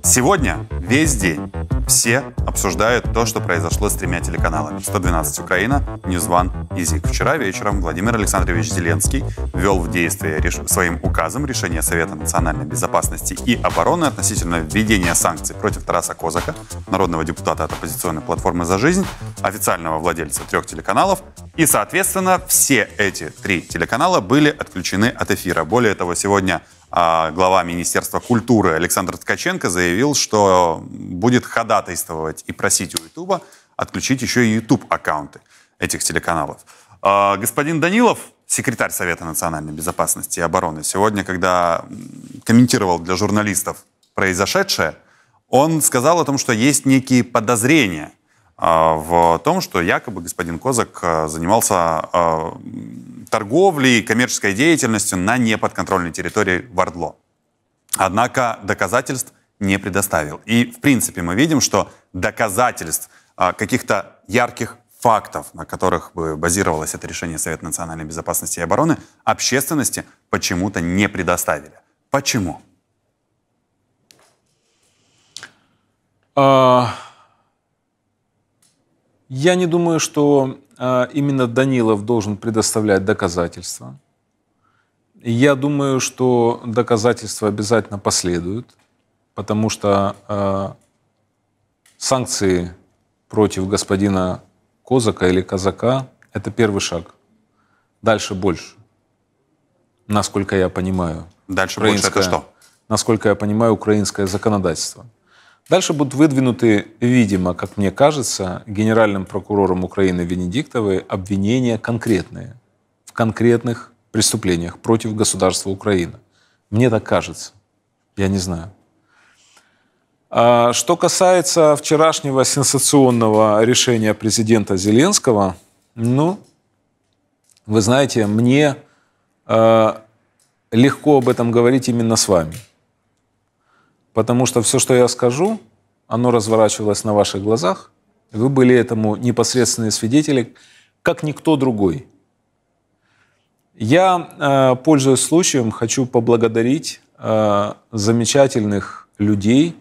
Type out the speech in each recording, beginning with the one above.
Сегодня весь день все обсуждают то, что произошло с тремя телеканалами. 112 Украина, Newsone и ЗИК. Вчера вечером Владимир Александрович Зеленский ввел в действие реш... своим указом решение Совета национальной безопасности и обороны относительно введения санкций против Тараса Козака, народного депутата от оппозиционной платформы «За жизнь», официального владельца трех телеканалов. И, соответственно, все эти три телеканала были отключены от эфира. Более того, сегодня а глава Министерства культуры Александр Ткаченко заявил, что будет ходатайствовать и просить у Ютуба отключить еще и YouTube-аккаунты этих телеканалов. А, господин Данилов, секретарь Совета национальной безопасности и обороны, сегодня, когда комментировал для журналистов произошедшее, он сказал о том, что есть некие подозрения а, в том, что якобы господин Козак э, занимался торговлей и коммерческой деятельностью на неподконтрольной территории Вардло. Однако доказательств не предоставил. И, в принципе, мы видим, что доказательств а, каких-то ярких фактов, на которых бы базировалось это решение Совета национальной безопасности и обороны, общественности почему-то не предоставили. Почему? А, я не думаю, что а, именно Данилов должен предоставлять доказательства. Я думаю, что доказательства обязательно последуют, потому что э, санкции против господина Козака или Казака – это первый шаг. Дальше больше. Насколько я понимаю. Дальше больше это что? Насколько я понимаю, украинское законодательство. Дальше будут выдвинуты, видимо, как мне кажется, генеральным прокурором Украины Венедиктовой обвинения конкретные, в конкретных преступлениях против государства Украины. Мне так кажется. Я не знаю. А что касается вчерашнего сенсационного решения президента Зеленского, ну, вы знаете, мне э, легко об этом говорить именно с вами – Потому что все, что я скажу, оно разворачивалось на ваших глазах. Вы были этому непосредственные свидетели, как никто другой. Я, э, пользуясь случаем, хочу поблагодарить э, замечательных людей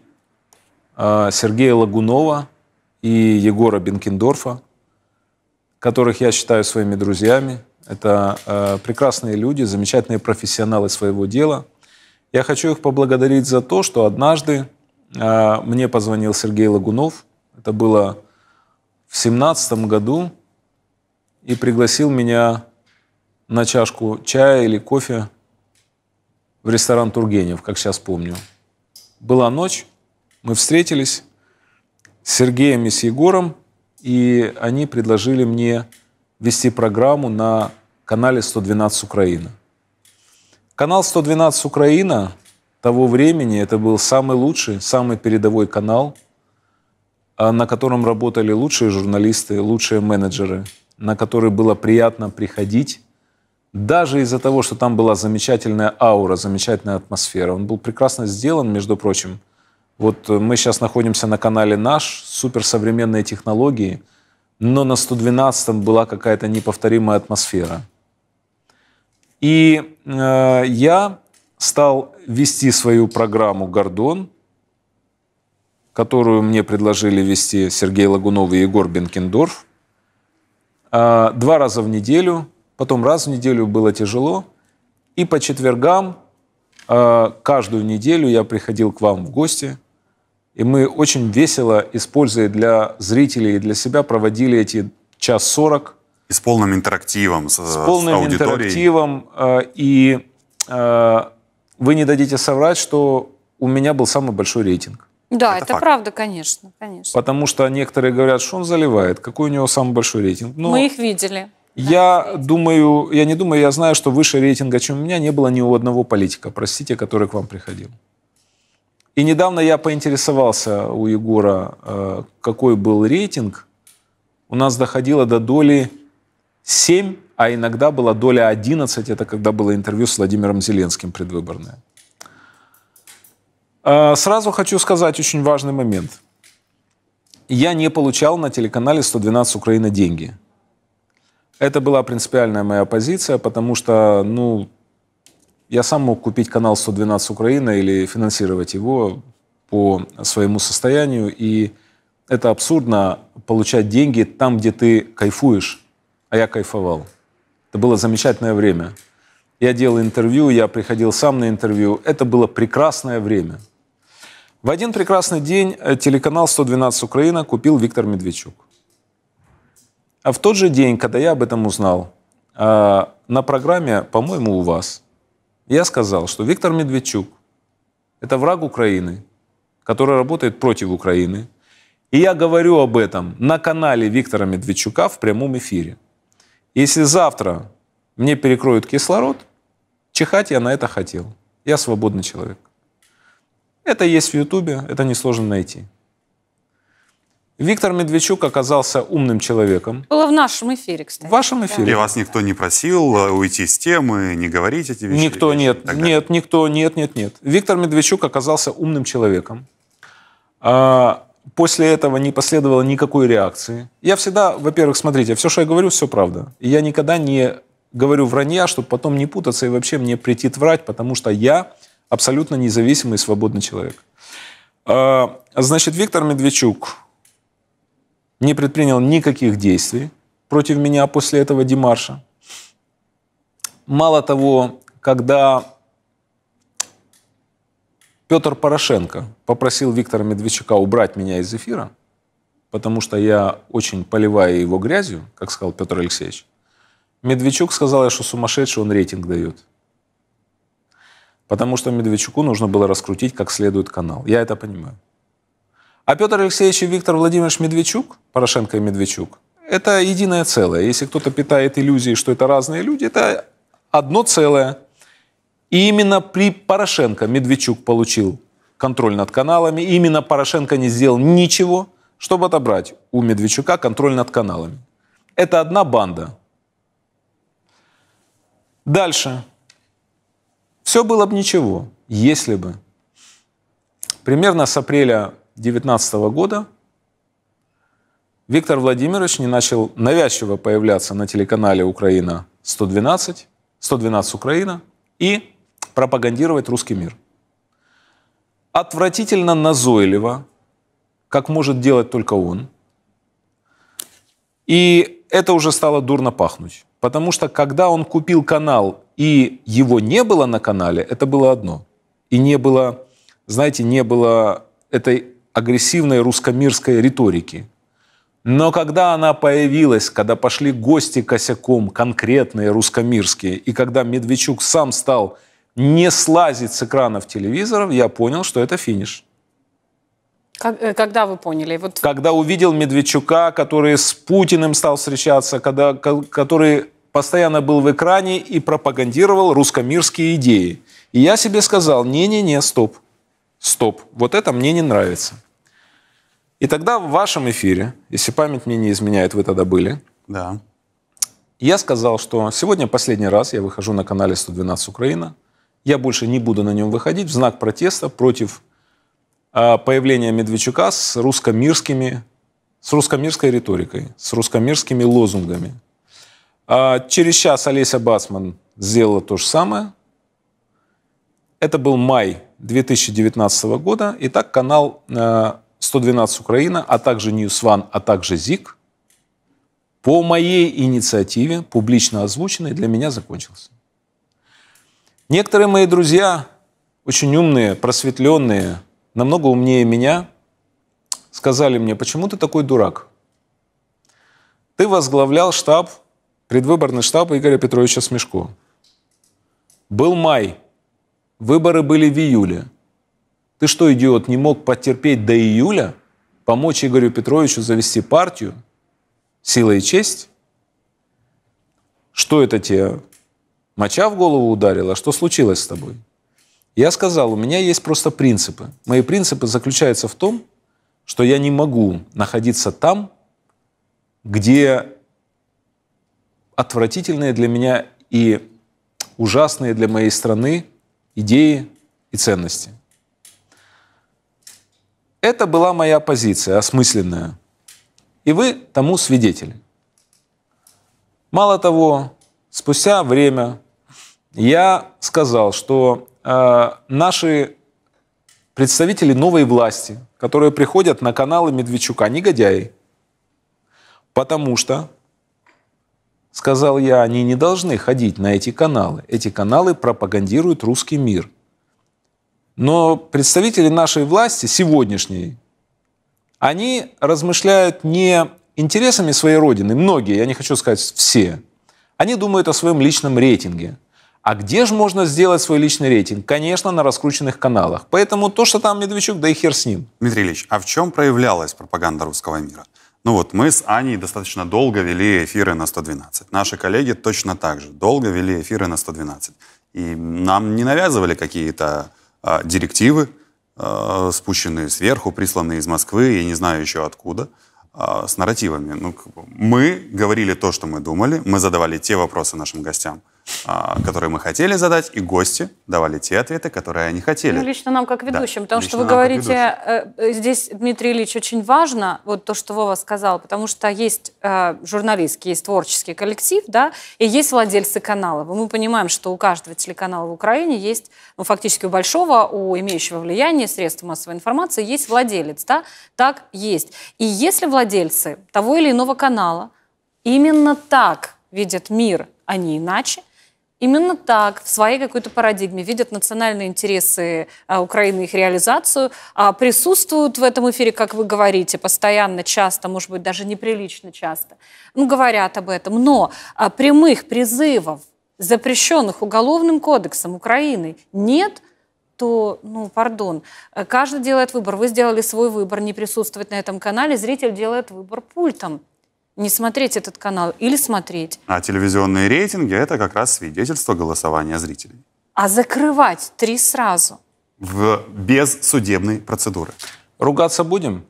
э, Сергея Лагунова и Егора Бенкендорфа, которых я считаю своими друзьями. Это прекрасные люди, замечательные профессионалы своего дела – я хочу их поблагодарить за то, что однажды э, мне позвонил Сергей Лагунов, это было в семнадцатом году, и пригласил меня на чашку чая или кофе в ресторан Тургенев, как сейчас помню. Была ночь, мы встретились с Сергеем и с Егором, и они предложили мне вести программу на канале «112 Украина». Канал 112 Украина того времени это был самый лучший, самый передовой канал, а, на котором работали лучшие журналисты, лучшие менеджеры, на который было приятно приходить, даже из-за того, что там была замечательная аура, замечательная атмосфера. Он был прекрасно сделан, между прочим. Вот э, мы сейчас находимся на канале «Наш», суперсовременные технологии, но на 112-м была какая-то неповторимая атмосфера – и э, я стал вести свою программу «Гордон», которую мне предложили вести Сергей Лагунов и Егор Бенкендорф. Э, два раза в неделю, потом раз в неделю было тяжело. И по четвергам э, каждую неделю я приходил к вам в гости – и мы очень весело, используя для зрителей и для себя, проводили эти час сорок и с полным интерактивом, с, с э, полным с интерактивом. Э, и э, вы не дадите соврать, что у меня был самый большой рейтинг. Да, это, это правда, конечно, конечно. Потому что некоторые говорят, что он заливает, какой у него самый большой рейтинг. Но Мы их видели. Я думаю, я не думаю, я знаю, что выше рейтинга, чем у меня, не было ни у одного политика, простите, который к вам приходил. И недавно я поинтересовался у Егора, какой был рейтинг. У нас доходило до доли 7, а иногда была доля 11, это когда было интервью с Владимиром Зеленским предвыборное. А, сразу хочу сказать очень важный момент. Я не получал на телеканале 112 Украина деньги. Это была принципиальная моя позиция, потому что, ну, я сам мог купить канал 112 Украина или финансировать его по своему состоянию, и это абсурдно получать деньги там, где ты кайфуешь а я кайфовал. Это было замечательное время. Я делал интервью, я приходил сам на интервью. Это было прекрасное время. В один прекрасный день э, телеканал 112 Украина купил Виктор Медведчук. А в тот же день, когда я об этом узнал, э, на программе, по-моему, у вас, я сказал, что Виктор Медведчук – это враг Украины, который работает против Украины. И я говорю об этом на канале Виктора Медведчука в прямом эфире. Если завтра мне перекроют кислород, чихать я на это хотел. Я свободный человек. Это есть в Ютубе, это несложно найти. Виктор Медведчук оказался умным человеком. Было в нашем эфире, кстати. В вашем эфире. И вас никто не просил э, уйти с темы, не говорить эти вещи? Никто, нет, нет, никто, нет, нет, нет. Виктор Медведчук оказался умным человеком. А, После этого не последовало никакой реакции. Я всегда, во-первых, смотрите, все, что я говорю, все правда. И я никогда не говорю вранья, чтобы потом не путаться и вообще мне претит врать, потому что я абсолютно независимый и свободный человек. А, значит, Виктор Медведчук не предпринял никаких действий против меня после этого Димарша. Мало того, когда Петр Порошенко попросил Виктора Медведчука убрать меня из эфира, потому что я очень поливаю его грязью, как сказал Петр Алексеевич, Медведчук сказал, что сумасшедший он рейтинг дает. Потому что Медведчуку нужно было раскрутить как следует канал. Я это понимаю. А Петр Алексеевич и Виктор Владимирович Медведчук, Порошенко и Медведчук, это единое целое. Если кто-то питает иллюзии, что это разные люди, это одно целое – и именно при Порошенко Медведчук получил контроль над каналами. И именно Порошенко не сделал ничего, чтобы отобрать у Медведчука контроль над каналами. Это одна банда. Дальше. Все было бы ничего, если бы примерно с апреля 2019 года Виктор Владимирович не начал навязчиво появляться на телеканале Украина 112, 112 Украина и пропагандировать русский мир. Отвратительно назойливо, как может делать только он. И это уже стало дурно пахнуть. Потому что когда он купил канал, и его не было на канале, это было одно. И не было, знаете, не было этой агрессивной русскомирской риторики. Но когда она появилась, когда пошли гости косяком, конкретные русскомирские, и когда Медведчук сам стал не слазить с экранов телевизоров, я понял, что это финиш. Э, когда вы поняли? Вот... Когда увидел Медведчука, который с Путиным стал встречаться, когда, который постоянно был в экране и пропагандировал русскомирские идеи. И я себе сказал, не-не-не, стоп, стоп, вот это мне не нравится. И тогда в вашем эфире, если память мне не изменяет, вы тогда были. Да. Я сказал, что сегодня последний раз я выхожу на канале 112 Украина. Я больше не буду на нем выходить в знак протеста против а, появления Медведчука с русско с русско риторикой, с русско лозунгами. А, через час Олеся Басман сделала то же самое. Это был май 2019 года. И так канал 112 а, Украина, а также News One, а также ЗИК по моей инициативе, публично озвученной, для меня закончился. Некоторые мои друзья, очень умные, просветленные, намного умнее меня, сказали мне, почему ты такой дурак? Ты возглавлял штаб, предвыборный штаб Игоря Петровича Смешко. Был май, выборы были в июле. Ты что, идиот, не мог потерпеть до июля, помочь Игорю Петровичу завести партию? Сила и честь? Что это тебе? Моча в голову ударила. А что случилось с тобой? Я сказал, у меня есть просто принципы. Мои принципы заключаются в том, что я не могу находиться там, где отвратительные для меня и ужасные для моей страны идеи и ценности. Это была моя позиция, осмысленная. И вы тому свидетели. Мало того, спустя время я сказал, что э, наши представители новой власти, которые приходят на каналы Медведчука, негодяи, потому что, сказал я, они не должны ходить на эти каналы. Эти каналы пропагандируют русский мир. Но представители нашей власти сегодняшней, они размышляют не интересами своей родины, многие, я не хочу сказать все, они думают о своем личном рейтинге. А где же можно сделать свой личный рейтинг? Конечно, на раскрученных каналах. Поэтому то, что там Медведчук, да и хер с ним. Дмитрий Ильич, а в чем проявлялась пропаганда русского мира? Ну вот мы с Аней достаточно долго вели эфиры на 112. Наши коллеги точно так же долго вели эфиры на 112. И нам не навязывали какие-то э, директивы, э, спущенные сверху, присланные из Москвы, я не знаю еще откуда. А, с нарративами. Ну, мы говорили то, что мы думали, мы задавали те вопросы нашим гостям, а, которые мы хотели задать, и гости давали те ответы, которые они хотели. Ну, лично нам как ведущим, да, потому что вы говорите, э, э, здесь, Дмитрий Ильич, очень важно вот то, что Вова сказал, потому что есть э, журналистский, есть творческий коллектив, да, и есть владельцы каналов. И мы понимаем, что у каждого телеканала в Украине есть, ну, фактически у большого, у имеющего влияние средств массовой информации есть владелец, да, так есть. И если владельцы того или иного канала именно так видят мир, а не иначе, именно так, в своей какой-то парадигме, видят национальные интересы а, Украины, их реализацию, а, присутствуют в этом эфире, как вы говорите, постоянно, часто, может быть, даже неприлично часто. Ну, говорят об этом. Но а, прямых призывов, запрещенных Уголовным кодексом Украины, нет – то, ну, пардон, каждый делает выбор. Вы сделали свой выбор не присутствовать на этом канале, зритель делает выбор пультом не смотреть этот канал или смотреть. А телевизионные рейтинги – это как раз свидетельство голосования зрителей. А закрывать три сразу? В, без судебной процедуры. Ругаться будем?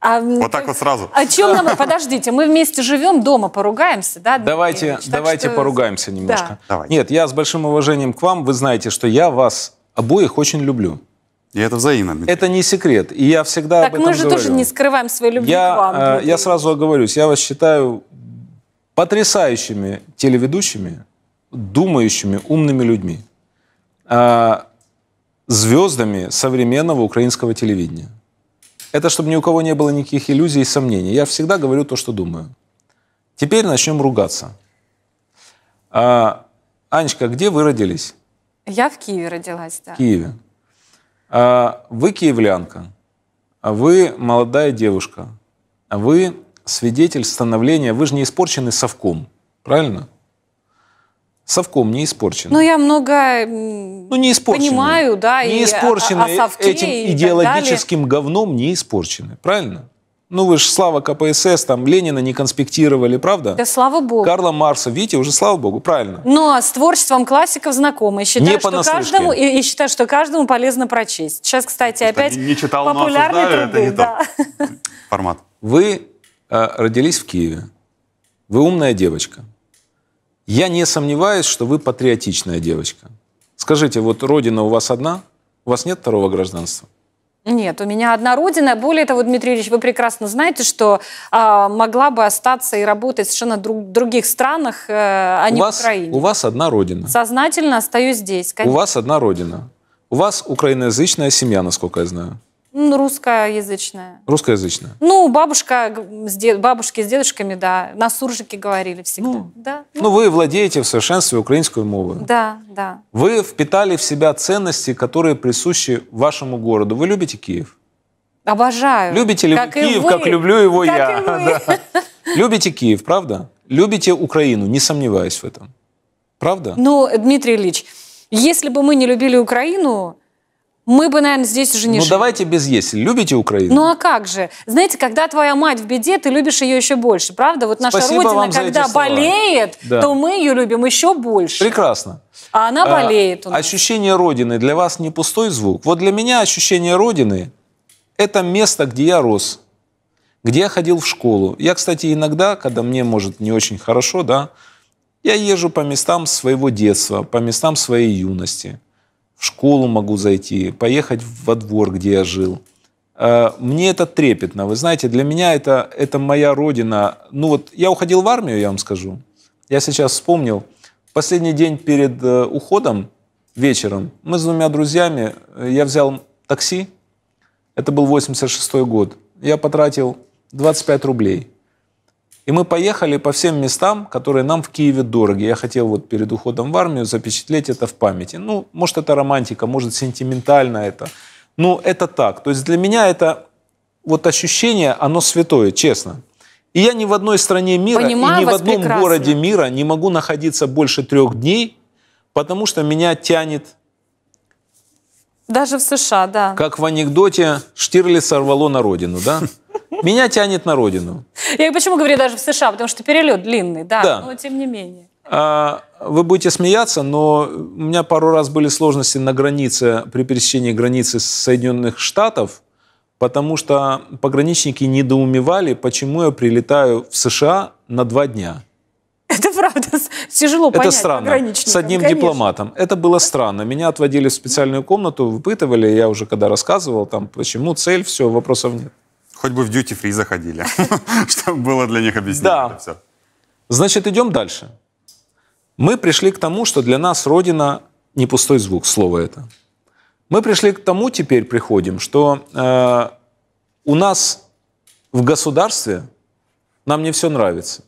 А, вот так вот сразу. О чем нам? Подождите, мы вместе живем, дома поругаемся, да? давайте, Ильич, давайте что... поругаемся немножко. Да. Нет, я с большим уважением к вам. Вы знаете, что я вас обоих очень люблю. И это взаимно. Дмитрий. Это не секрет. И я всегда так, об этом мы же говорю. тоже не скрываем свою любовь я, к вам. Э, Дмитрий. Я сразу оговорюсь, я вас считаю потрясающими телеведущими, думающими, умными людьми. Э, звездами современного украинского телевидения. Это чтобы ни у кого не было никаких иллюзий и сомнений. Я всегда говорю то, что думаю. Теперь начнем ругаться. А, Анечка, где вы родились? Я в Киеве родилась, да. В Киеве. А вы киевлянка, а вы молодая девушка, а вы свидетель становления, вы же не испорчены совком, правильно? Совком не испорчен. Ну, я много ну, не понимаю, да, не и испорчены о, совке этим и идеологическим говном не испорчены, правильно? Ну вы же Слава КПСС, там Ленина не конспектировали, правда? Да слава богу. Карла Марса, видите, уже слава богу, правильно. Но ну, а с творчеством классиков знакомы. Считаю, не что каждому, и, и считаю, что каждому полезно прочесть. Сейчас, кстати, опять не читал, популярные но труды. Это не да. формат. Вы э, родились в Киеве. Вы умная девочка. Я не сомневаюсь, что вы патриотичная девочка. Скажите, вот родина у вас одна? У вас нет второго гражданства? Нет, у меня одна родина. Более того, Дмитрий Ильич, вы прекрасно знаете, что э, могла бы остаться и работать в совершенно друг, других странах, э, а у не вас, в Украине. У вас одна родина. Сознательно остаюсь здесь. Конечно. У вас одна родина. У вас украиноязычная семья, насколько я знаю. Ну, русскоязычная. Русскоязычная. Ну, бабушка, с дед, бабушки с дедушками, да, на суржике говорили всегда. Ну, да, ну. ну, вы владеете в совершенстве украинской мовы. Да, да. Вы впитали в себя ценности, которые присущи вашему городу. Вы любите Киев? Обожаю. Любите ли как Киев, вы. как люблю его как я? Да. Любите Киев, правда? Любите Украину, не сомневаюсь в этом. Правда? Ну, Дмитрий Ильич, если бы мы не любили Украину, мы бы, наверное, здесь уже не Ну, жили. давайте без «если». Любите Украину? Ну, а как же? Знаете, когда твоя мать в беде, ты любишь ее еще больше, правда? Вот наша Спасибо Родина, когда болеет, да. то мы ее любим еще больше. Прекрасно. А она а, болеет. А, ощущение Родины для вас не пустой звук? Вот для меня ощущение Родины – это место, где я рос, где я ходил в школу. Я, кстати, иногда, когда мне, может, не очень хорошо, да, я езжу по местам своего детства, по местам своей юности – в школу могу зайти, поехать во двор, где я жил. Э, мне это трепетно. Вы знаете, для меня это, это моя родина. Ну вот я уходил в армию, я вам скажу. Я сейчас вспомнил. Последний день перед э, уходом, вечером, мы с двумя друзьями, э, я взял такси. Это был 86 год. Я потратил 25 рублей. И мы поехали по всем местам, которые нам в Киеве дороги. Я хотел вот перед уходом в армию запечатлеть это в памяти. Ну, может, это романтика, может, сентиментально это. Но ну, это так. То есть для меня это вот ощущение, оно святое, честно. И я ни в одной стране мира Понимаю и ни в одном прекрасно. городе мира не могу находиться больше трех дней, потому что меня тянет даже в США, да. Как в анекдоте Штирли сорвало на родину, да? Меня тянет на родину. Я почему говорю даже в США, потому что перелет длинный, да, да. но тем не менее. А, вы будете смеяться, но у меня пару раз были сложности на границе, при пересечении границы с Соединенных Штатов, потому что пограничники недоумевали, почему я прилетаю в США на два дня. Это правда, тяжело понять. Это странно, с одним конечно. дипломатом. Это было странно. Меня отводили в специальную комнату, выпытывали, я уже когда рассказывал, там, почему, цель, все, вопросов нет. Хоть бы в дьюти-фри заходили, чтобы было для них объяснение. Да. Значит, идем дальше. Мы пришли к тому, что для нас Родина не пустой звук, слово это. Мы пришли к тому, теперь приходим, что э, у нас в государстве нам не все нравится.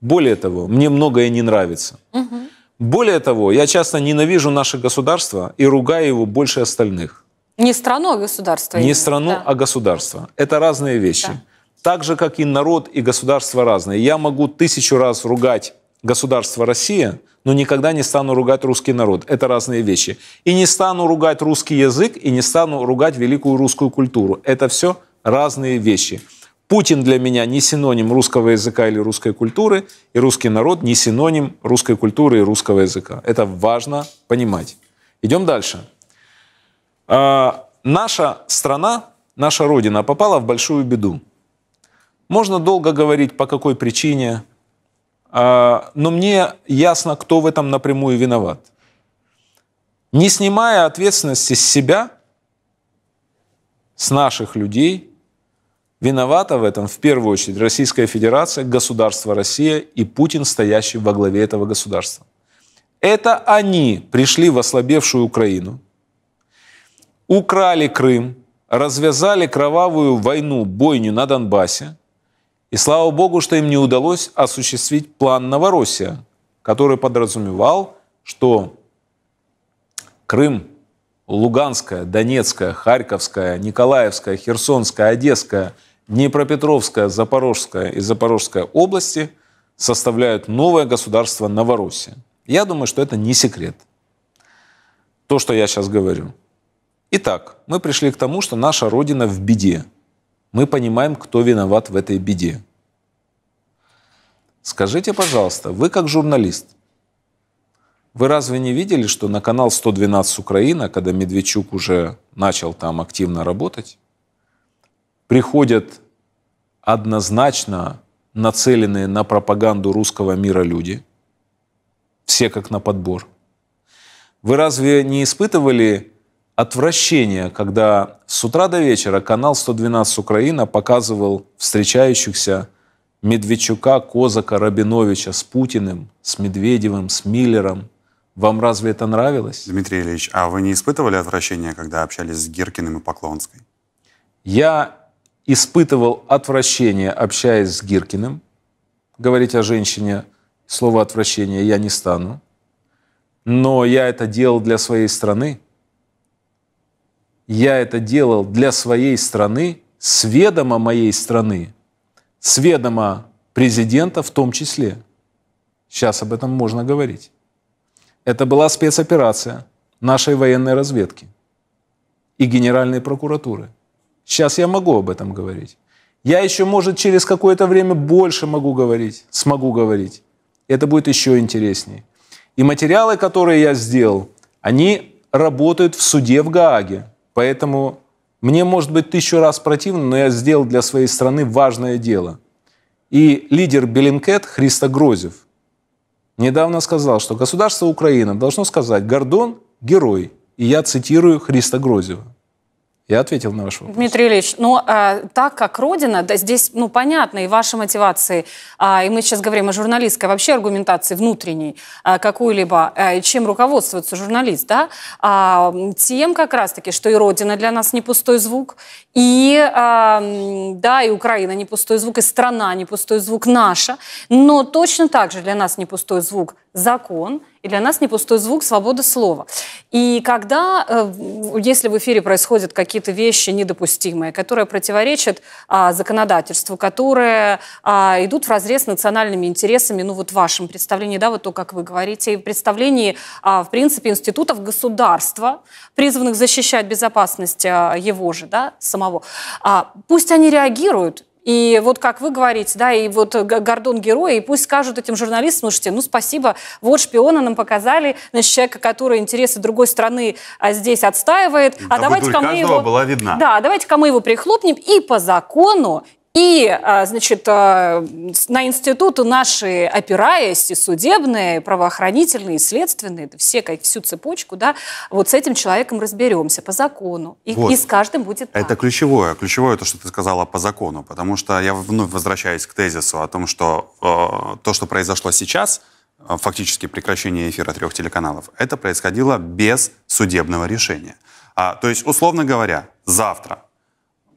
Более того, мне многое не нравится. Угу. Более того, я часто ненавижу наше государство и ругаю его больше остальных. Не страну, а государство. Не страну, да. а государство. Это разные вещи. Да. Так же, как и народ и государство разные. Я могу тысячу раз ругать государство России, но никогда не стану ругать русский народ. Это разные вещи. И не стану ругать русский язык, и не стану ругать великую русскую культуру. Это все разные вещи. Путин для меня не синоним русского языка или русской культуры, и русский народ не синоним русской культуры и русского языка. Это важно понимать. Идем дальше. А, наша страна, наша родина попала в большую беду. Можно долго говорить, по какой причине, а, но мне ясно, кто в этом напрямую виноват. Не снимая ответственности с себя, с наших людей, виновата в этом в первую очередь Российская Федерация, государство Россия и Путин, стоящий во главе этого государства. Это они пришли в ослабевшую Украину – украли Крым, развязали кровавую войну, бойню на Донбассе. И слава богу, что им не удалось осуществить план Новороссия, который подразумевал, что Крым, Луганская, Донецкая, Харьковская, Николаевская, Херсонская, Одесская, Днепропетровская, Запорожская и Запорожская области составляют новое государство Новороссия. Я думаю, что это не секрет. То, что я сейчас говорю – Итак, мы пришли к тому, что наша Родина в беде. Мы понимаем, кто виноват в этой беде. Скажите, пожалуйста, вы как журналист, вы разве не видели, что на канал 112 Украина, когда Медведчук уже начал там активно работать, приходят однозначно нацеленные на пропаганду русского мира люди, все как на подбор. Вы разве не испытывали отвращение, когда с утра до вечера канал 112 Украина показывал встречающихся Медведчука, Козака, Рабиновича с Путиным, с Медведевым, с Миллером. Вам разве это нравилось? Дмитрий Ильич, а вы не испытывали отвращения, когда общались с Гиркиным и Поклонской? Я испытывал отвращение, общаясь с Гиркиным. Говорить о женщине слово отвращение я не стану. Но я это делал для своей страны я это делал для своей страны, сведомо моей страны, сведомо президента в том числе. Сейчас об этом можно говорить. Это была спецоперация нашей военной разведки и Генеральной прокуратуры. Сейчас я могу об этом говорить. Я еще, может, через какое-то время больше могу говорить, смогу говорить. Это будет еще интереснее. И материалы, которые я сделал, они работают в суде в Гааге. Поэтому мне может быть тысячу раз противно, но я сделал для своей страны важное дело. И лидер Беллинкет Христо Грозев недавно сказал, что государство Украина должно сказать «Гордон – герой». И я цитирую Христа Грозева. Я ответил на ваш вопрос. Дмитрий Ильич, ну, а, так как Родина, да, здесь, ну, понятно, и ваши мотивации, а, и мы сейчас говорим о журналистской вообще аргументации внутренней а, какой-либо, а, чем руководствуется журналист, да, а, тем как раз-таки, что и Родина для нас не пустой звук, и, а, да, и Украина не пустой звук, и страна не пустой звук наша, но точно так же для нас не пустой звук закон – и для нас не пустой звук, свобода слова. И когда, э, если в эфире происходят какие-то вещи недопустимые, которые противоречат а, законодательству, которые а, идут в разрез с национальными интересами, ну вот в вашем представлении, да, вот то, как вы говорите, и в представлении, а, в принципе, институтов государства, призванных защищать безопасность его же, да, самого, пусть они реагируют и вот как вы говорите, да, и вот Гордон герой, и пусть скажут этим журналистам, слушайте, ну спасибо, вот шпиона нам показали, значит, человека, который интересы другой страны а, здесь отстаивает, а да давайте-ка мы его... была видна. Да, давайте-ка мы его прихлопнем, и по закону и, а, значит, а, на институту наши, опираясь, и судебные, правоохранительные, и следственные, все, как, всю цепочку, да, вот с этим человеком разберемся по закону. И, вот. и с каждым будет так. Это ключевое. Ключевое то, что ты сказала по закону, потому что я вновь возвращаюсь к тезису о том, что э, то, что произошло сейчас, э, фактически прекращение эфира трех телеканалов, это происходило без судебного решения. А, то есть, условно говоря, завтра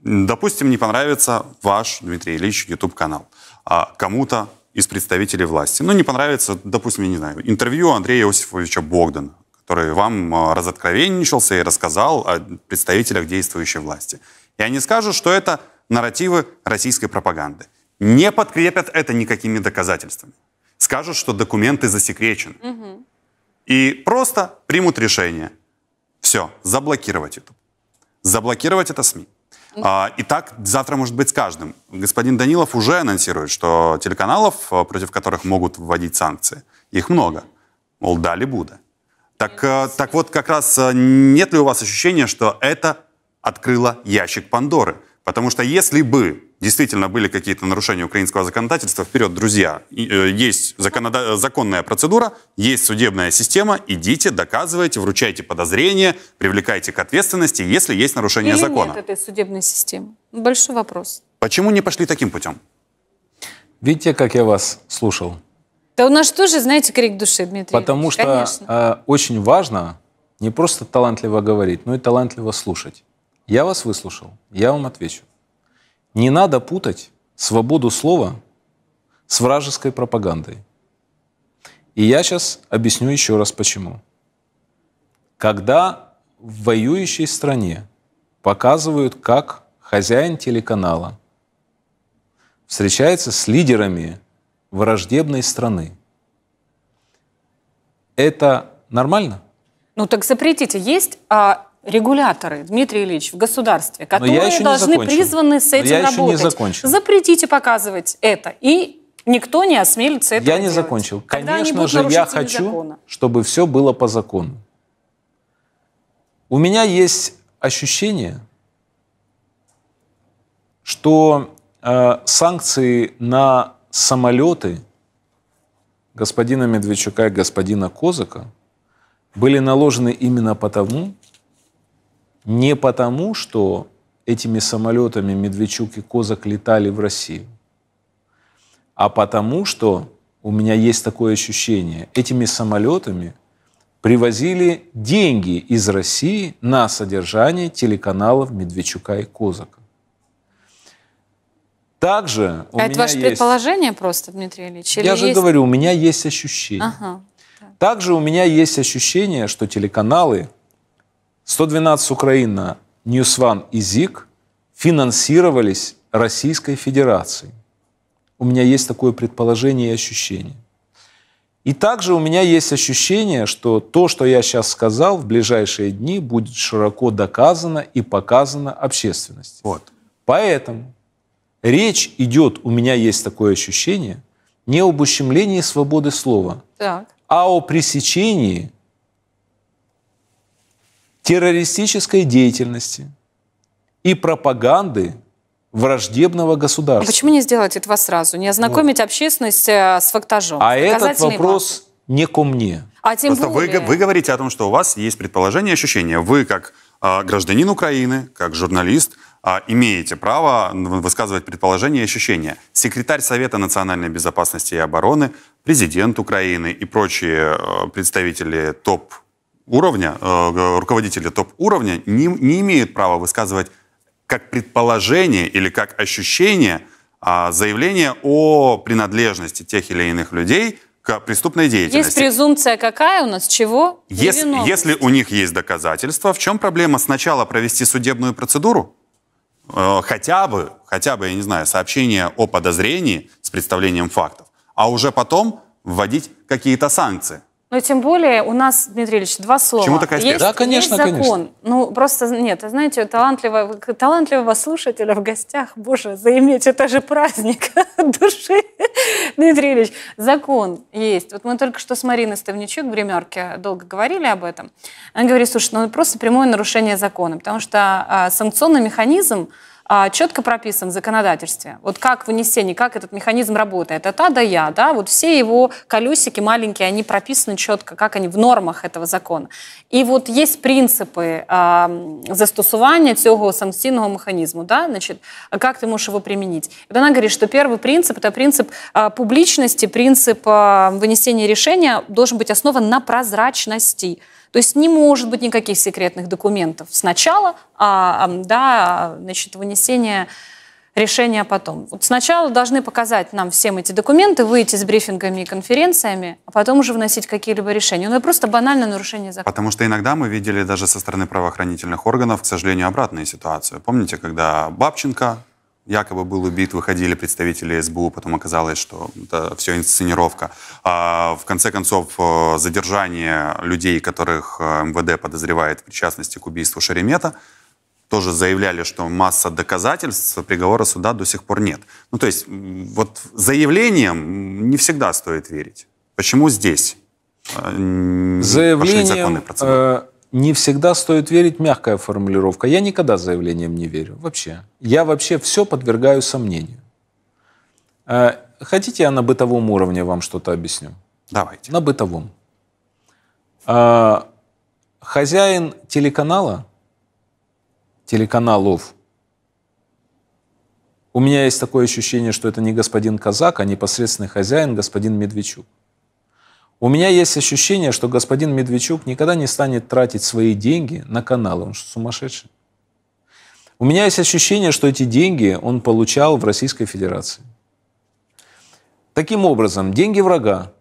Допустим, не понравится ваш, Дмитрий Ильич, YouTube-канал. А кому-то из представителей власти. Ну, не понравится, допустим, я не знаю, интервью Андрея Иосифовича Богдана, который вам а, разоткровенничался и рассказал о представителях действующей власти. И они скажут, что это нарративы российской пропаганды. Не подкрепят это никакими доказательствами. Скажут, что документы засекречены. Угу. И просто примут решение. Все, заблокировать YouTube. Заблокировать это СМИ. А, и так завтра может быть с каждым. Господин Данилов уже анонсирует, что телеканалов, э, против которых могут вводить санкции, их много. Мол, дали Буда. Так, э, так вот, как раз э, нет ли у вас ощущения, что это открыло ящик Пандоры? Потому что если бы действительно были какие-то нарушения украинского законодательства, вперед, друзья, э, есть законода... законная процедура, есть судебная система, идите, доказывайте, вручайте подозрения, привлекайте к ответственности, если есть нарушение Или закона. нет этой судебной системы? Большой вопрос. Почему не пошли таким путем? Видите, как я вас слушал? Да у нас тоже, знаете, крик души, Дмитрий. Потому Ильич, что э, очень важно не просто талантливо говорить, но и талантливо слушать. Я вас выслушал, я вам отвечу. Не надо путать свободу слова с вражеской пропагандой. И я сейчас объясню еще раз почему. Когда в воюющей стране показывают, как хозяин телеканала встречается с лидерами враждебной страны, это нормально? Ну так запретите. Есть а, регуляторы, Дмитрий Ильич, в государстве, которые должны призваны с этим работать. Запретите показывать это. И никто не осмелится это Я не делать. закончил. Когда Конечно же, я хочу, закона. чтобы все было по закону. У меня есть ощущение, что э, санкции на самолеты господина Медведчука и господина Козака были наложены именно потому, не потому, что этими самолетами Медведчук и Козак летали в Россию, а потому, что у меня есть такое ощущение, этими самолетами привозили деньги из России на содержание телеканалов Медведчука и Козака. Также у а меня это ваше есть... предположение просто, Дмитрий Ильич? Я же есть... говорю, у меня есть ощущение. Ага. Также у меня есть ощущение, что телеканалы 112 Украина, Ньюсван и ЗИК финансировались Российской Федерацией. У меня есть такое предположение и ощущение. И также у меня есть ощущение, что то, что я сейчас сказал, в ближайшие дни будет широко доказано и показано общественности. Вот. Поэтому речь идет, у меня есть такое ощущение, не об ущемлении свободы слова, так. а о пресечении террористической деятельности и пропаганды враждебного государства. А почему не сделать этого сразу? Не ознакомить вот. общественность э, с фактажом? А этот вопрос базы. не ко мне. А тем Просто более... вы, вы говорите о том, что у вас есть предположение и ощущение. Вы, как э, гражданин Украины, как журналист, э, имеете право высказывать предположения и ощущения. Секретарь Совета национальной безопасности и обороны, президент Украины и прочие э, представители топ уровня, э, руководители топ-уровня не, не имеют права высказывать как предположение или как ощущение а, заявление о принадлежности тех или иных людей к преступной деятельности. Есть презумпция какая у нас? Чего? Если, если у них есть доказательства, в чем проблема сначала провести судебную процедуру? Э, хотя бы, хотя бы, я не знаю, сообщение о подозрении с представлением фактов, а уже потом вводить какие-то санкции. Но тем более у нас, Дмитрий Ильич, два слова. Чему такая спешка? Есть, да, конечно, есть закон. Конечно. Ну, просто нет, знаете, талантливого, талантливого слушателя в гостях, боже, заиметь, это же праздник души. Дмитрий Ильич, закон есть. Вот мы только что с Мариной Ставничук в ремерке долго говорили об этом. Она говорит, слушай, ну просто прямое нарушение закона, потому что а, санкционный механизм а, четко прописан в законодательстве. Вот как вынесение, как этот механизм работает, Это А до Я, да, вот все его колесики маленькие, они прописаны четко, как они в нормах этого закона. И вот есть принципы а, застосування цього санкційного механізму, да, значит, как ты можешь его применить. Вот она говорит, что первый принцип – это принцип а, публичности, принцип а, вынесения решения должен быть основан на прозрачности. То есть не может быть никаких секретных документов сначала, а, да, значит, вынесение решения потом. Вот сначала должны показать нам всем эти документы, выйти с брифингами и конференциями, а потом уже вносить какие-либо решения. Ну, это просто банальное нарушение закона. Потому что иногда мы видели даже со стороны правоохранительных органов, к сожалению, обратную ситуацию. Помните, когда Бабченко якобы был убит, выходили представители СБУ, потом оказалось, что это все инсценировка. А, в конце концов, э, задержание людей, которых э, МВД подозревает в причастности к убийству Шеремета, тоже заявляли, что масса доказательств приговора суда до сих пор нет. Ну, то есть, вот заявлениям не всегда стоит верить. Почему здесь? Э, заявлением, не всегда стоит верить, мягкая формулировка. Я никогда заявлением не верю, вообще. Я вообще все подвергаю сомнению. Э, хотите, я на бытовом уровне вам что-то объясню? Давайте. На бытовом. Э, хозяин телеканала, телеканалов, у меня есть такое ощущение, что это не господин Казак, а непосредственный хозяин господин Медведчук. У меня есть ощущение, что господин Медведчук никогда не станет тратить свои деньги на каналы. Он что, сумасшедший? У меня есть ощущение, что эти деньги он получал в Российской Федерации. Таким образом, деньги врага,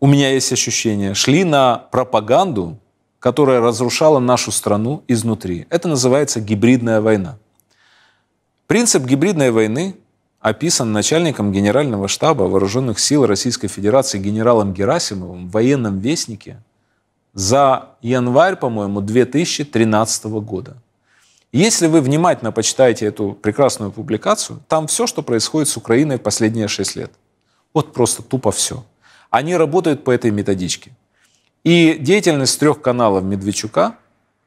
у меня есть ощущение, шли на пропаганду, которая разрушала нашу страну изнутри. Это называется гибридная война. Принцип гибридной войны описан начальником Генерального штаба Вооруженных сил Российской Федерации генералом Герасимовым в военном вестнике за январь, по-моему, 2013 года. Если вы внимательно почитаете эту прекрасную публикацию, там все, что происходит с Украиной последние 6 лет. Вот просто тупо все. Они работают по этой методичке. И деятельность трех каналов Медведчука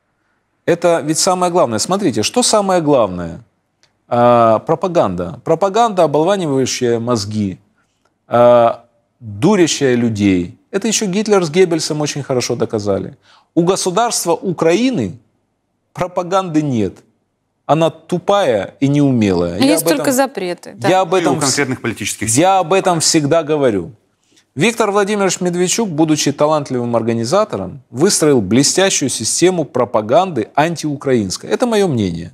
– это ведь самое главное. Смотрите, что самое главное а, пропаганда. Пропаганда, оболванивающая мозги, а, дурящая людей. Это еще Гитлер с Геббельсом очень хорошо доказали. У государства Украины пропаганды нет она тупая и неумелая. Есть этом, только запреты. Да. Я об этом, и у конкретных политических Я об этом всегда говорю. Виктор Владимирович Медведчук, будучи талантливым организатором, выстроил блестящую систему пропаганды антиукраинской. Это мое мнение.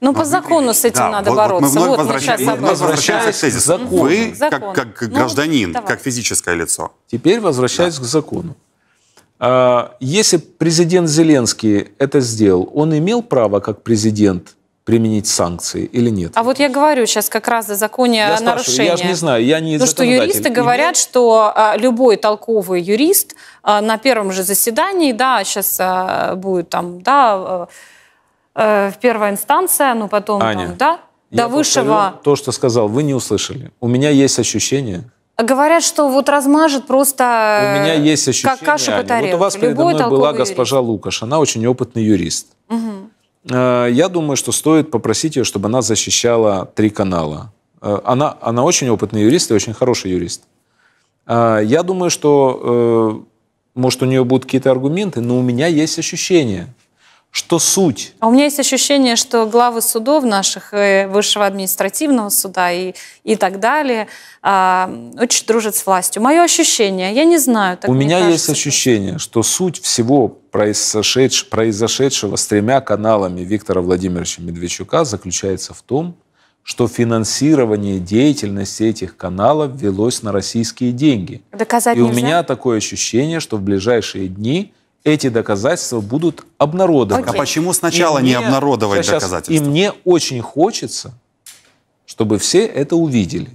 Но, ну, по ну, закону с этим да, надо вот, бороться. Вот мы вновь вот возвращаемся, мы возвращаемся к тезису. Закону. Вы, Закон. как, как ну, гражданин, давай. как физическое лицо. Теперь возвращаясь да. к закону. А, если президент Зеленский это сделал, он имел право как президент применить санкции или нет? А вот я говорю сейчас как раз о законе я нарушения. Спрашиваю, я же не знаю, я не Потому что юристы говорят, что а, любой толковый юрист а, на первом же заседании, да, сейчас будет там, да, э, в первая инстанция, ну потом Аня, там, да, я до высшего. То, что сказал, вы не услышали. У меня есть ощущение. Говорят, что вот размажет просто. У меня э, есть ощущение. Как кашу по тарелке. Вот у вас Любой передо мной была юрист. госпожа Лукаш, она очень опытный юрист. Угу. Я думаю, что стоит попросить ее, чтобы она защищала три канала. Э, она, она очень опытный юрист и очень хороший юрист. Я думаю, что, может, у нее будут какие-то аргументы, но у меня есть ощущение, что суть. А у меня есть ощущение, что главы судов наших, э, высшего административного суда и, и так далее, а, очень дружат с властью. Мое ощущение, я не знаю. у меня кажется, есть ощущение, что суть всего произошедш... произошедшего с тремя каналами Виктора Владимировича Медведчука заключается в том, что финансирование деятельности этих каналов велось на российские деньги. Доказать и нельзя? у меня такое ощущение, что в ближайшие дни – эти доказательства будут обнародованы. А почему сначала и не мне, обнародовать сейчас, доказательства? И мне очень хочется, чтобы все это увидели.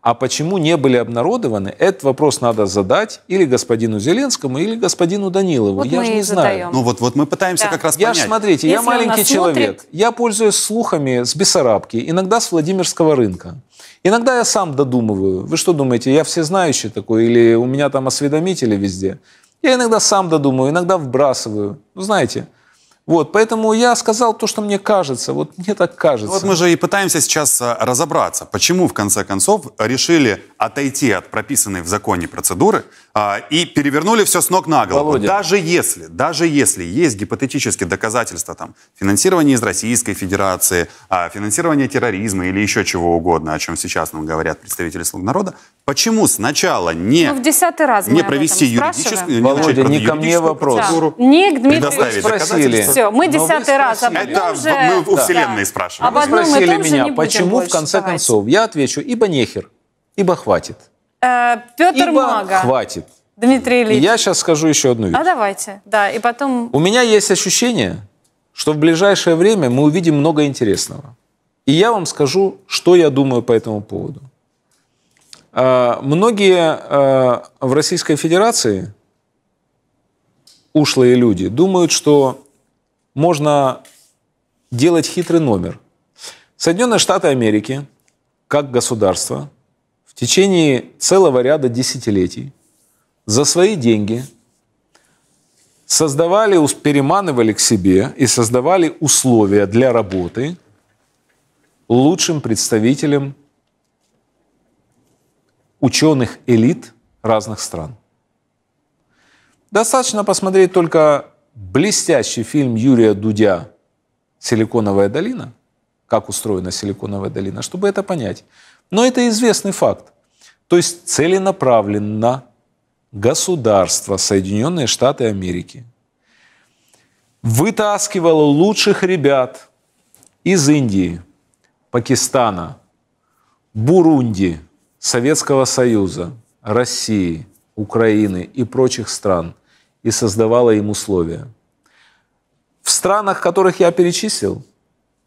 А почему не были обнародованы, этот вопрос надо задать или господину Зеленскому, или господину Данилову. Вот я же не задаем. знаю. Ну вот, вот мы пытаемся да. как раз я понять. Ж, смотрите, Если я маленький человек. Смотрит... Я пользуюсь слухами с Бессарабки, иногда с Владимирского рынка. Иногда я сам додумываю. Вы что думаете, я всезнающий такой или у меня там осведомители везде? Я иногда сам додумаю, иногда вбрасываю. Ну, знаете, вот, поэтому я сказал то, что мне кажется. Вот мне так кажется. Вот мы же и пытаемся сейчас э, разобраться, почему в конце концов решили отойти от прописанной в законе процедуры, а, и перевернули все с ног на голову. Володя. Даже если, даже если есть гипотетически доказательства там, финансирования из Российской Федерации, а, финансирования терроризма или еще чего угодно, о чем сейчас нам говорят представители «Слуг народа», почему сначала не, ну, в десятый раз не провести юридическую... Володя, не, не ко мне вопрос. Да. Не к Дмитрию спросили. Все, мы десятый раз об Это же... мы у Вселенной да. спрашиваем. Об одном спросили и том меня, же не почему, в конце давайте. концов, я отвечу, ибо нехер, ибо хватит. Э, Петр Ибо Мага. Хватит. Дмитрий Ильич. Я сейчас скажу еще одну вещь. А давайте, да, и потом... У меня есть ощущение, что в ближайшее время мы увидим много интересного. И я вам скажу, что я думаю по этому поводу. Э, многие э, в Российской Федерации, ушлые люди, думают, что можно делать хитрый номер. Соединенные Штаты Америки, как государство, течение целого ряда десятилетий за свои деньги создавали, переманывали к себе и создавали условия для работы лучшим представителям ученых элит разных стран. Достаточно посмотреть только блестящий фильм Юрия Дудя «Силиконовая долина», как устроена Силиконовая долина, чтобы это понять. Но это известный факт. То есть целенаправленно государство Соединенные Штаты Америки вытаскивало лучших ребят из Индии, Пакистана, Бурунди, Советского Союза, России, Украины и прочих стран и создавала им условия. В странах, которых я перечислил,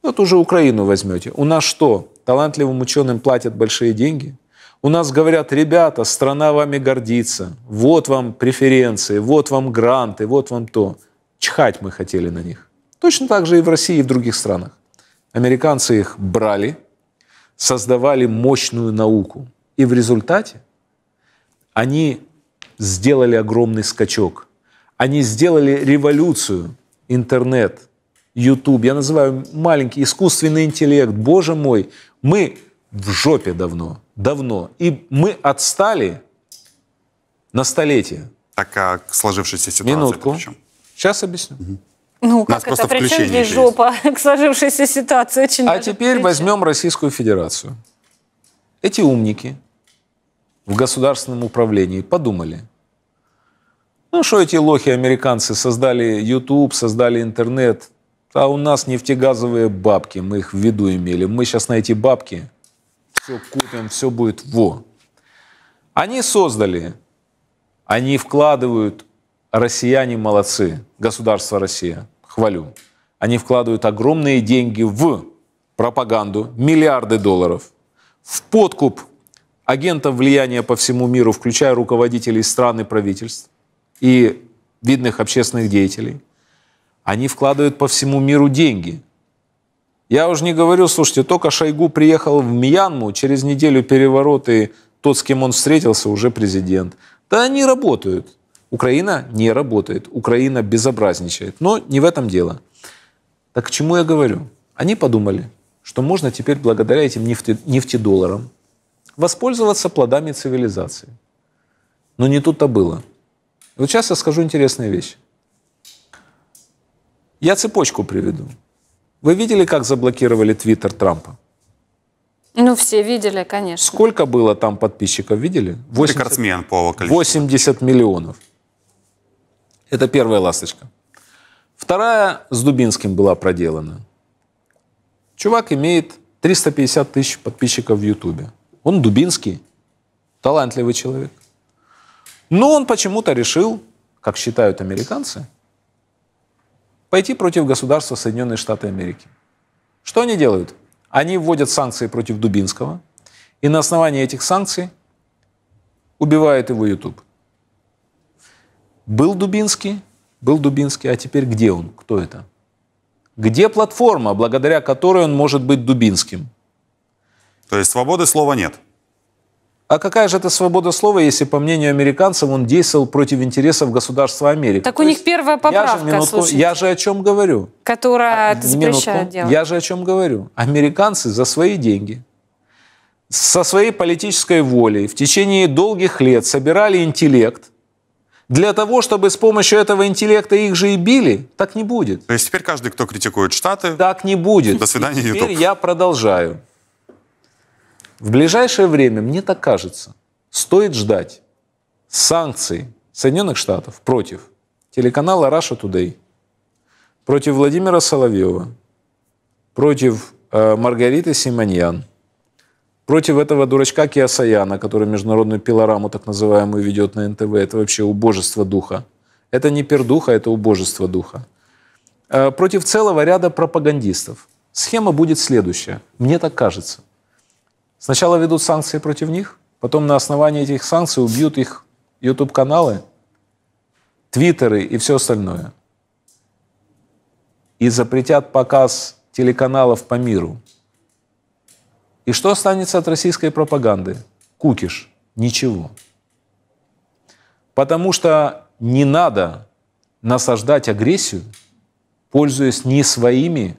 вот уже Украину возьмете, у нас что? Талантливым ученым платят большие деньги. У нас говорят, ребята, страна вами гордится, вот вам преференции, вот вам гранты, вот вам то. Чхать мы хотели на них. Точно так же и в России, и в других странах. Американцы их брали, создавали мощную науку. И в результате они сделали огромный скачок. Они сделали революцию. Интернет, YouTube, я называю маленький искусственный интеллект. Боже мой, мы в жопе давно, давно. И мы отстали на столетие. Так, а к сложившейся ситуации Минутку. Причем? Сейчас объясню. Угу. Ну, как это? При чем здесь жопа к сложившейся ситуации? Очень а теперь причем. возьмем Российскую Федерацию. Эти умники в государственном управлении подумали, ну что эти лохи американцы создали YouTube, создали интернет, а у нас нефтегазовые бабки, мы их в виду имели. Мы сейчас на эти бабки все купим, все будет во. Они создали, они вкладывают, россияне молодцы, государство Россия, хвалю. Они вкладывают огромные деньги в пропаганду, миллиарды долларов, в подкуп агентов влияния по всему миру, включая руководителей стран и правительств и видных общественных деятелей – они вкладывают по всему миру деньги. Я уже не говорю, слушайте, только Шойгу приехал в Мьянму, через неделю перевороты, тот, с кем он встретился, уже президент. Да они работают. Украина не работает. Украина безобразничает. Но не в этом дело. Так к чему я говорю? Они подумали, что можно теперь благодаря этим нефтедолларам воспользоваться плодами цивилизации. Но не тут-то было. Вот сейчас я скажу интересную вещь. Я цепочку приведу. Вы видели, как заблокировали твиттер Трампа? Ну, все видели, конечно. Сколько было там подписчиков, видели? 80, Рекордсмен по 80 миллионов. Это первая ласточка. Вторая с Дубинским была проделана. Чувак имеет 350 тысяч подписчиков в Ютубе. Он Дубинский, талантливый человек. Но он почему-то решил, как считают американцы, пойти против государства Соединенные Штаты Америки. Что они делают? Они вводят санкции против Дубинского, и на основании этих санкций убивают его YouTube. Был Дубинский, был Дубинский, а теперь где он? Кто это? Где платформа, благодаря которой он может быть Дубинским? То есть свободы слова нет? А какая же это свобода слова, если, по мнению американцев, он действовал против интересов государства Америки? Так То у них первая поправка, я же, минутку, слушайте, я же о чем говорю. Которая а, запрещает делать. Я же о чем говорю. Американцы за свои деньги, со своей политической волей в течение долгих лет собирали интеллект, для того, чтобы с помощью этого интеллекта их же и били, так не будет. То есть теперь каждый, кто критикует Штаты... Так не будет. До свидания, и Теперь YouTube. я продолжаю. В ближайшее время, мне так кажется, стоит ждать санкций Соединенных Штатов против телеканала Russia Today, против Владимира Соловьева, против э, Маргариты Симоньян, против этого дурачка Киасаяна, который международную пилораму так называемую ведет на НТВ. Это вообще убожество духа. Это не пердуха, это убожество духа. Э, против целого ряда пропагандистов. Схема будет следующая. Мне так кажется. Сначала ведут санкции против них, потом на основании этих санкций убьют их YouTube-каналы, твиттеры и все остальное. И запретят показ телеканалов по миру. И что останется от российской пропаганды? Кукиш. Ничего. Потому что не надо насаждать агрессию, пользуясь не своими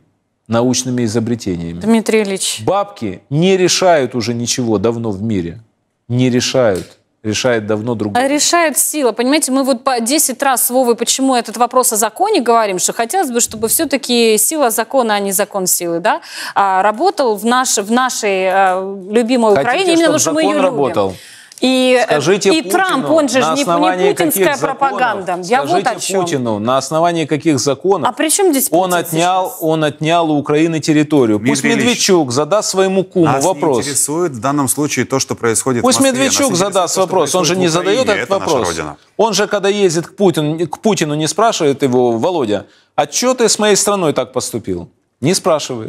научными изобретениями. Дмитрий Ильич. Бабки не решают уже ничего давно в мире. Не решают решает давно другое. А решает сила. Понимаете, мы вот по 10 раз с Вовой почему этот вопрос о законе говорим, что хотелось бы, чтобы все-таки сила закона, а не закон силы, да, а, работал в, наш, в нашей а, любимой Хотите, Украине, именно потому что мы ее работал. любим. И, э, скажите и Путину, Трамп, он же не, не путинская пропаганда. Законов, Я скажите вот Путину, на основании каких законов а при чем здесь Путин он, отнял, он отнял у Украины территорию. Дмитрий Пусть Ильич, Медведчук задаст своему куму нас вопрос. Нас интересует в данном случае то, что происходит Пусть в Москве. Медведчук задаст то, вопрос. Он же не задает этот вопрос. Он же, когда ездит к Путину, к Путину, не спрашивает его, Володя, а что ты с моей страной так поступил? Не спрашивает.